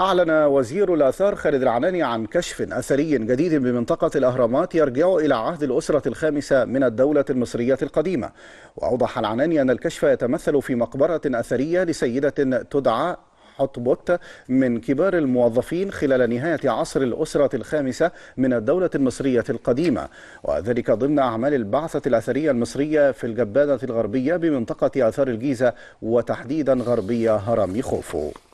أعلن وزير الآثار خالد العناني عن كشف أثري جديد بمنطقة الأهرامات يرجع إلى عهد الأسرة الخامسة من الدولة المصرية القديمة وأوضح العناني أن الكشف يتمثل في مقبرة أثرية لسيدة تدعى حطبوت من كبار الموظفين خلال نهاية عصر الأسرة الخامسة من الدولة المصرية القديمة وذلك ضمن أعمال البعثة الأثرية المصرية في الجبانة الغربية بمنطقة آثار الجيزة وتحديدا غربية هرم خوفو